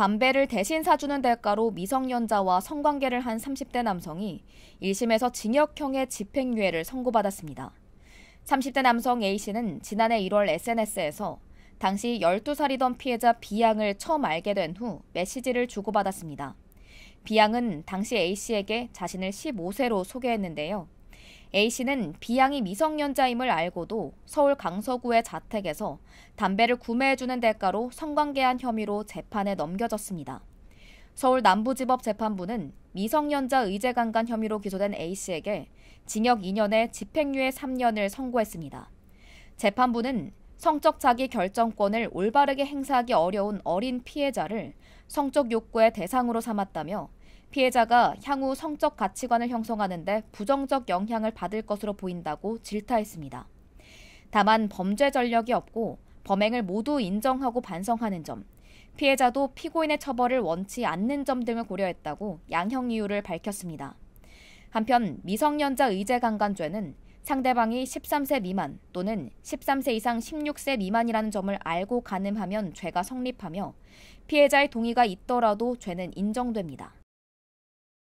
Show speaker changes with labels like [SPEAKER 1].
[SPEAKER 1] 담배를 대신 사주는 대가로 미성년자와 성관계를 한 30대 남성이 1심에서 징역형의 집행유예를 선고받았습니다. 30대 남성 A씨는 지난해 1월 SNS에서 당시 12살이던 피해자 B양을 처음 알게 된 후 메시지를 주고받았습니다. B양은 당시 A씨에게 자신을 15세로 소개했는데요. A씨는 비양이 미성년자임을 알고도 서울 강서구의 자택에서 담배를 구매해주는 대가로 성관계한 혐의로 재판에 넘겨졌습니다. 서울 남부지법 재판부는 미성년자 의제강간 혐의로 기소된 A씨에게 징역 2년에 집행유예 3년을 선고했습니다. 재판부는 성적 자기 결정권을 올바르게 행사하기 어려운 어린 피해자를 성적 욕구의 대상으로 삼았다며 피해자가 향후 성적 가치관을 형성하는데 부정적 영향을 받을 것으로 보인다고 질타했습니다. 다만 범죄 전력이 없고 범행을 모두 인정하고 반성하는 점, 피해자도 피고인의 처벌을 원치 않는 점 등을 고려했다고 양형 이유를 밝혔습니다. 한편 미성년자 의제 강간죄는 상대방이 13세 미만 또는 13세 이상 16세 미만이라는 점을 알고 가늠하면 죄가 성립하며 피해자의 동의가 있더라도 죄는 인정됩니다.